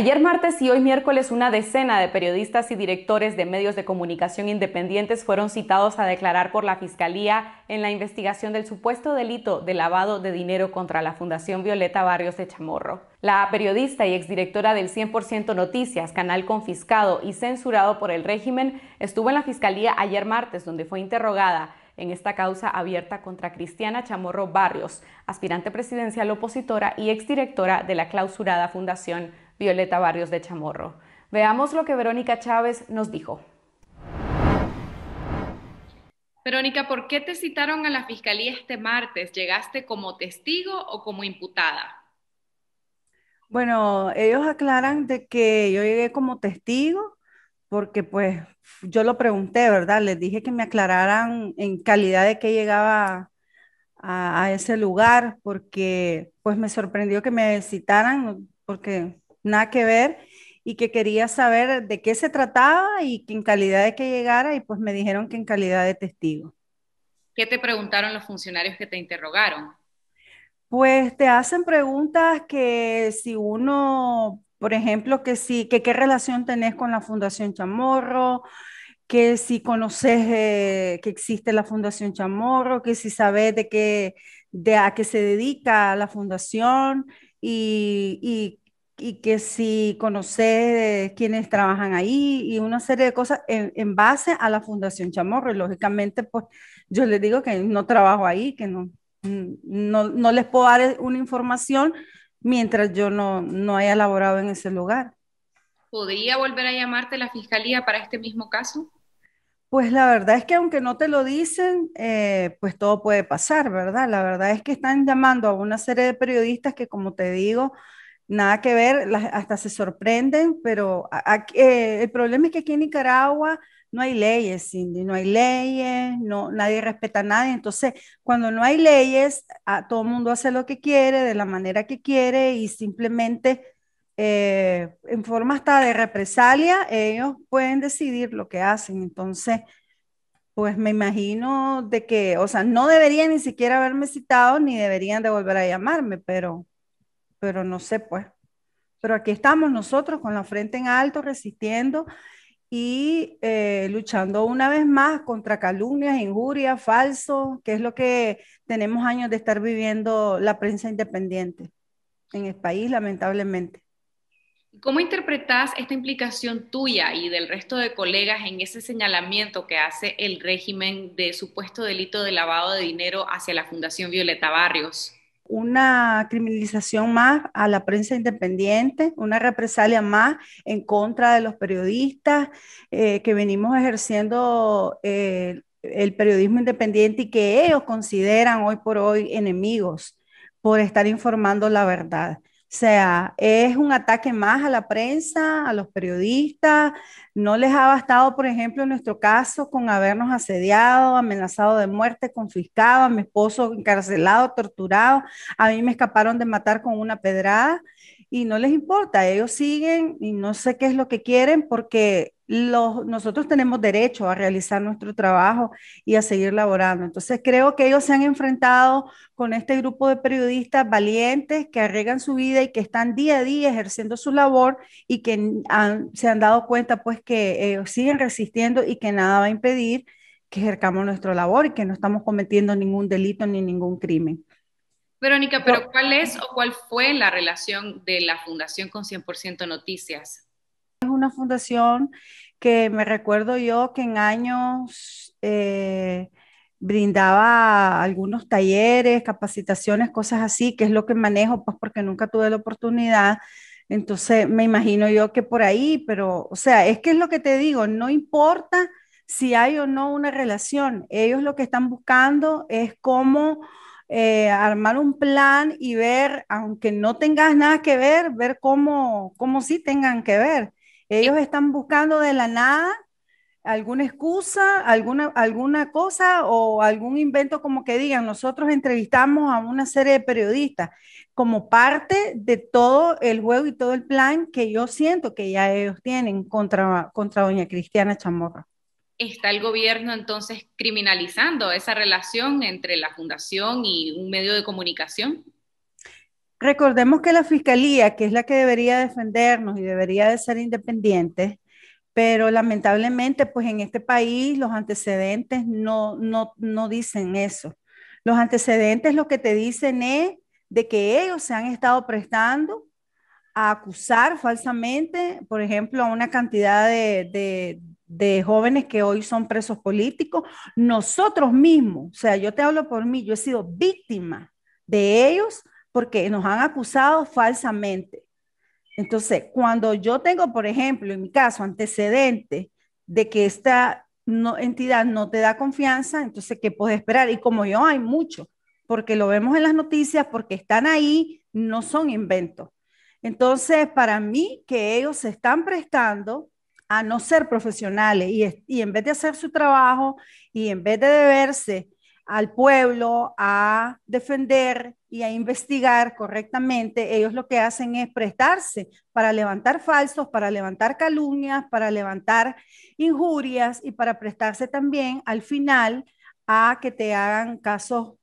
Ayer martes y hoy miércoles una decena de periodistas y directores de medios de comunicación independientes fueron citados a declarar por la Fiscalía en la investigación del supuesto delito de lavado de dinero contra la Fundación Violeta Barrios de Chamorro. La periodista y exdirectora del 100% Noticias, canal confiscado y censurado por el régimen, estuvo en la Fiscalía ayer martes donde fue interrogada en esta causa abierta contra Cristiana Chamorro Barrios, aspirante presidencial opositora y exdirectora de la clausurada Fundación Violeta Barrios de Chamorro. Veamos lo que Verónica Chávez nos dijo. Verónica, ¿por qué te citaron a la fiscalía este martes? ¿Llegaste como testigo o como imputada? Bueno, ellos aclaran de que yo llegué como testigo porque pues yo lo pregunté, ¿verdad? Les dije que me aclararan en calidad de que llegaba a, a ese lugar porque pues me sorprendió que me citaran porque nada que ver y que quería saber de qué se trataba y que en calidad de que llegara y pues me dijeron que en calidad de testigo. ¿Qué te preguntaron los funcionarios que te interrogaron? Pues te hacen preguntas que si uno, por ejemplo, que si, que qué relación tenés con la Fundación Chamorro, que si conoces eh, que existe la Fundación Chamorro, que si sabes de qué, de a qué se dedica la fundación y, y y que si conoces quienes trabajan ahí y una serie de cosas en, base a la Fundación Chamorro. Y lógicamente, pues yo les digo que no trabajo ahí, que mm, no, no, les puedo dar una información mientras yo no, no haya laborado en ese lugar. ¿Podría volver a llamarte la fiscalía para este mismo caso? Pues la verdad es que aunque no te lo dicen, eh, pues todo puede pasar, ¿verdad? La verdad es que están llamando a una serie de periodistas que, como te digo, nada que ver, hasta se sorprenden, pero eh, el problema es que aquí en Nicaragua no hay leyes, Cindy, no hay leyes, no, nadie respeta a nadie. Entonces, cuando no hay leyes, todo el mundo hace lo que quiere, de la manera que quiere y simplemente eh, en forma hasta de represalia, ellos pueden decidir lo que hacen. Entonces, pues me imagino de que, o sea, no deberían ni siquiera haberme citado ni deberían de volver a llamarme, pero pero no sé pues. Pero aquí estamos nosotros con la frente en alto, resistiendo y eh, luchando una vez más contra calumnias, injurias, falsos, que es lo que tenemos años de estar viviendo la prensa independiente en el país, lamentablemente. ¿Cómo interpretas esta implicación tuya y del resto de colegas en ese señalamiento que hace el régimen de supuesto delito de lavado de dinero hacia la Fundación Violeta Barrios? una criminalización más a la prensa independiente, una represalia más en contra de los periodistas eh, que venimos ejerciendo eh, el periodismo independiente y que ellos consideran hoy por hoy enemigos por estar informando la verdad. O sea, es un ataque más a la prensa, a los periodistas. No les ha bastado, por ejemplo, en nuestro caso, con habernos asediado, amenazado de muerte, confiscado, a mi esposo encarcelado, torturado. A mí me escaparon de matar con una pedrada y no les importa, ellos siguen y no sé qué es lo que quieren porque los, nosotros tenemos derecho a realizar nuestro trabajo y a seguir laborando. Entonces creo que ellos se han enfrentado con este grupo de periodistas valientes que arriesgan su vida y que están día a día ejerciendo su labor y que se han dado cuenta pues que ellos siguen resistiendo y que nada va a impedir que ejercamos nuestra labor y que no estamos cometiendo ningún delito ni ningún crimen. Verónica, pero ¿cuál es o cuál fue la relación de la fundación con 100% Noticias? Es una fundación que me recuerdo yo que en años eh, brindaba algunos talleres, capacitaciones, cosas así, que es lo que manejo, pues porque nunca tuve la oportunidad. Entonces me imagino yo que por ahí, pero, o sea, es que es lo que te digo, no importa si hay o no una relación, ellos lo que están buscando es cómo eh, armar un plan y ver, aunque no tengas nada que ver, ver cómo, cómo sí tengan que ver. Ellos están buscando de la nada alguna excusa, alguna, alguna cosa o algún invento como que digan, nosotros entrevistamos a una serie de periodistas como parte de todo el juego y todo el plan que yo siento que ya ellos tienen contra, contra doña Cristiana Chamorra está el gobierno entonces criminalizando esa relación entre la fundación y un medio de comunicación? Recordemos que la fiscalía, que es la que debería defendernos y debería de ser independiente, pero lamentablemente pues en este país los antecedentes no, no, dicen eso. Los antecedentes lo que te dicen es de que ellos se han estado prestando a acusar falsamente, por ejemplo, a una cantidad de, de jóvenes que hoy son presos políticos, nosotros mismos, o sea, yo te hablo por mí, yo he sido víctima de ellos porque nos han acusado falsamente. Entonces, cuando yo tengo, por ejemplo, en mi caso, antecedente de que esta entidad no te da confianza, entonces, ¿qué puedes esperar? Y como yo, hay mucho, porque lo vemos en las noticias, porque están ahí, no son inventos. Entonces, para mí, que ellos se están prestando a no ser profesionales y, en vez de hacer su trabajo y en vez de deberse al pueblo a defender y a investigar correctamente, ellos lo que hacen es prestarse para levantar falsos, para levantar calumnias, para levantar injurias y para prestarse también al final a que te hagan casos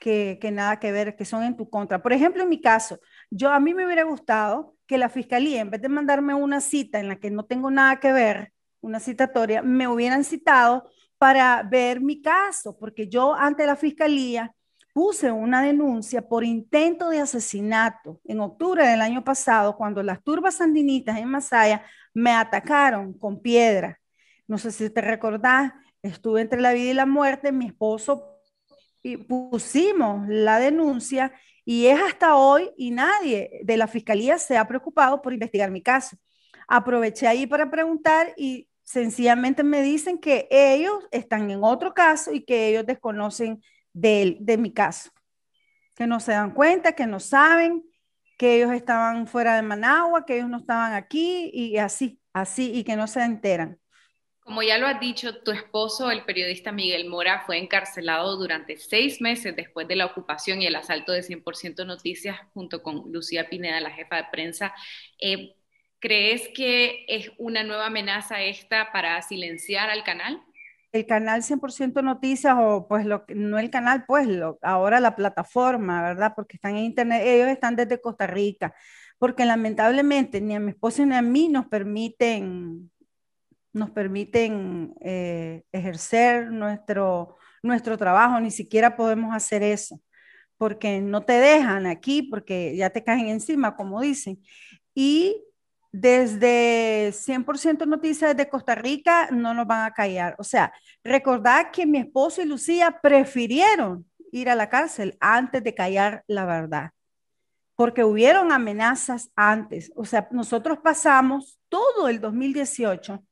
que, que nada que ver, que son en tu contra. Por ejemplo, en mi caso, yo a mí me hubiera gustado que la fiscalía, en vez de mandarme una cita en la que no tengo nada que ver, una citatoria, me hubieran citado para ver mi caso, porque yo ante la fiscalía puse una denuncia por intento de asesinato en octubre del año pasado, cuando las turbas sandinistas en Masaya me atacaron con piedra. No sé si te recordás, estuve entre la vida y la muerte, mi esposo y pusimos la denuncia y es hasta hoy y nadie de la fiscalía se ha preocupado por investigar mi caso. Aproveché ahí para preguntar y sencillamente me dicen que ellos están en otro caso y que ellos desconocen de, de mi caso, que no se dan cuenta, que no saben, que ellos estaban fuera de Managua, que ellos no estaban aquí y así, así, y que no se enteran. Como ya lo has dicho, tu esposo, el periodista Miguel Mora, fue encarcelado durante seis meses después de la ocupación y el asalto de 100% Noticias junto con Lucía Pineda, la jefa de prensa. Eh, ¿Crees que es una nueva amenaza esta para silenciar al canal? El canal 100% Noticias, o pues lo, no el canal, pues ahora la plataforma, ¿verdad? Porque están en Internet, ellos están desde Costa Rica, porque lamentablemente ni a mi esposo ni a mí nos permiten nos permiten eh, ejercer nuestro, nuestro trabajo, ni siquiera podemos hacer eso, porque no te dejan aquí, porque ya te caen encima, como dicen. Y desde 100% Noticias de Costa Rica no nos van a callar. O sea, recordad que mi esposo y Lucía prefirieron ir a la cárcel antes de callar la verdad, porque hubieron amenazas antes. O sea, nosotros pasamos todo el 2018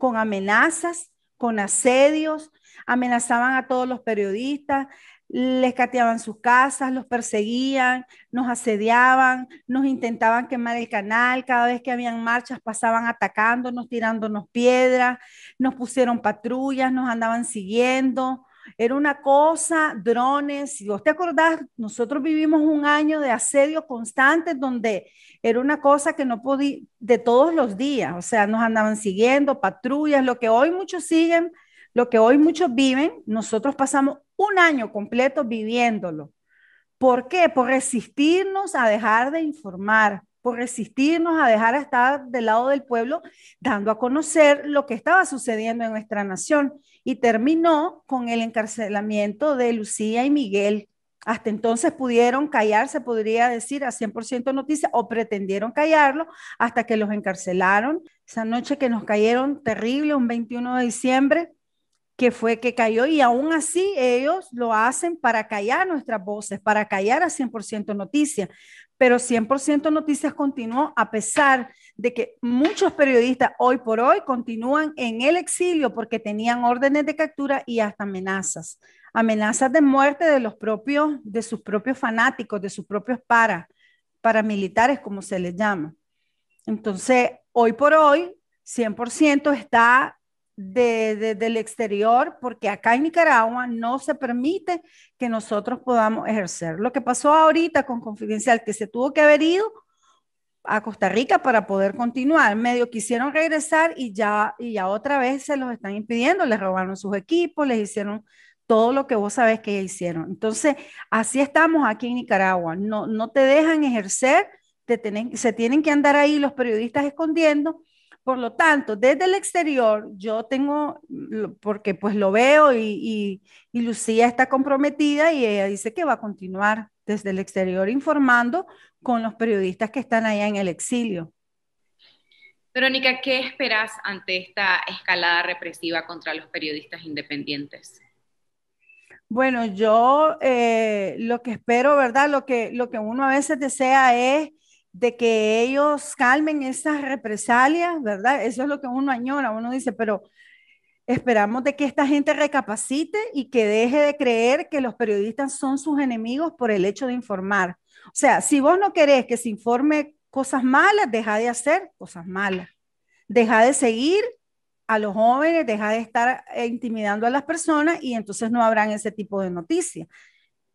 con amenazas, con asedios, amenazaban a todos los periodistas, les cateaban sus casas, los perseguían, nos asediaban, nos intentaban quemar el canal, cada vez que habían marchas pasaban atacándonos, tirándonos piedras, nos pusieron patrullas, nos andaban siguiendo, era una cosa, drones, si vos te acordás, nosotros vivimos un año de asedio constante donde era una cosa que no podía, de todos los días, o sea, nos andaban siguiendo, patrullas, lo que hoy muchos siguen, lo que hoy muchos viven, nosotros pasamos un año completo viviéndolo. ¿Por qué? Por resistirnos a dejar de informar por resistirnos a dejar estar del lado del pueblo, dando a conocer lo que estaba sucediendo en nuestra nación. Y terminó con el encarcelamiento de Lucía y Miguel. Hasta entonces pudieron callarse, podría decir, a 100% noticia, o pretendieron callarlo hasta que los encarcelaron. Esa noche que nos cayeron terrible, un 21 de diciembre, que fue que cayó y aún así ellos lo hacen para callar nuestras voces, para callar a 100% noticia, pero 100% Noticias continuó a pesar de que muchos periodistas hoy por hoy continúan en el exilio porque tenían órdenes de captura y hasta amenazas, amenazas de muerte de los propios, de sus propios fanáticos, de sus propios para, paramilitares, como se les llama. Entonces, hoy por hoy, 100% está de, del exterior, porque acá en Nicaragua no se permite que nosotros podamos ejercer. Lo que pasó ahorita con Confidencial, que se tuvo que haber ido a Costa Rica para poder continuar. Medio quisieron regresar y ya, y ya otra vez se los están impidiendo, les robaron sus equipos, les hicieron todo lo que vos sabes que hicieron. Entonces, así estamos aquí en Nicaragua. No, no te dejan ejercer, se tienen que andar ahí los periodistas escondiendo por lo tanto, desde el exterior yo tengo, porque pues lo veo y, Lucía está comprometida y ella dice que va a continuar desde el exterior informando con los periodistas que están allá en el exilio. Verónica, ¿qué esperas ante esta escalada represiva contra los periodistas independientes? Bueno, yo eh, lo que espero, ¿verdad? Lo que, lo que uno a veces desea es de que ellos calmen esas represalias, ¿verdad? Eso es lo que uno añora, uno dice, pero esperamos de que esta gente recapacite y que deje de creer que los periodistas son sus enemigos por el hecho de informar. O sea, si vos no querés que se informe cosas malas, deja de hacer cosas malas. Deja de seguir a los jóvenes, deja de estar eh, intimidando a las personas y entonces no habrán ese tipo de noticias.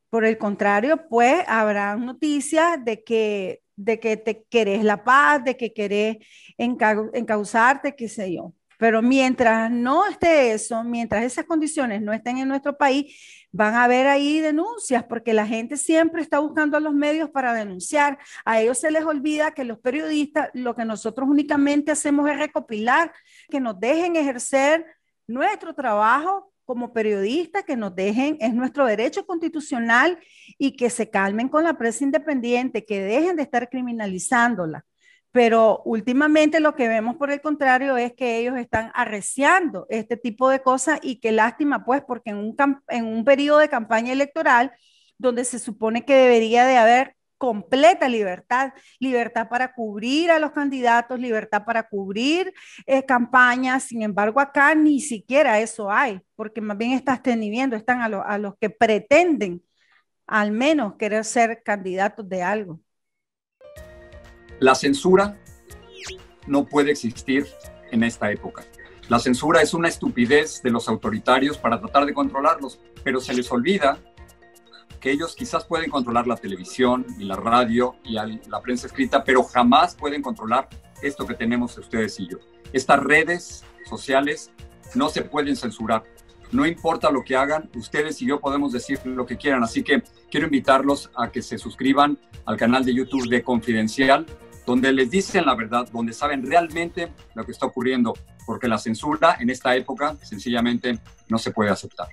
Por el contrario, pues habrán noticias de que de que te querés la paz, de que querés encauzarte, qué sé yo. Pero mientras no esté eso, mientras esas condiciones no estén en nuestro país, van a haber ahí denuncias, porque la gente siempre está buscando a los medios para denunciar. A ellos se les olvida que los periodistas, lo que nosotros únicamente hacemos es recopilar, que nos dejen ejercer nuestro trabajo como periodistas que nos dejen, es nuestro derecho constitucional y que se calmen con la prensa independiente, que dejen de estar criminalizándola. Pero últimamente lo que vemos por el contrario es que ellos están arreciando este tipo de cosas y qué lástima pues porque en un, en un periodo de campaña electoral donde se supone que debería de haber completa libertad, libertad para cubrir a los candidatos, libertad para cubrir eh, campañas, sin embargo acá ni siquiera eso hay, porque más bien estás teniendo, están a, a los que pretenden al menos querer ser candidatos de algo. La censura no puede existir en esta época. La censura es una estupidez de los autoritarios para tratar de controlarlos, pero se les olvida ellos quizás pueden controlar la televisión y la radio y la prensa escrita, pero jamás pueden controlar esto que tenemos ustedes y yo. Estas redes sociales no se pueden censurar. No importa lo que hagan, ustedes y yo podemos decir lo que quieran. Así que quiero invitarlos a que se suscriban al canal de YouTube de Confidencial, donde les dicen la verdad, donde saben realmente lo que está ocurriendo, porque la censura en esta época sencillamente no se puede aceptar.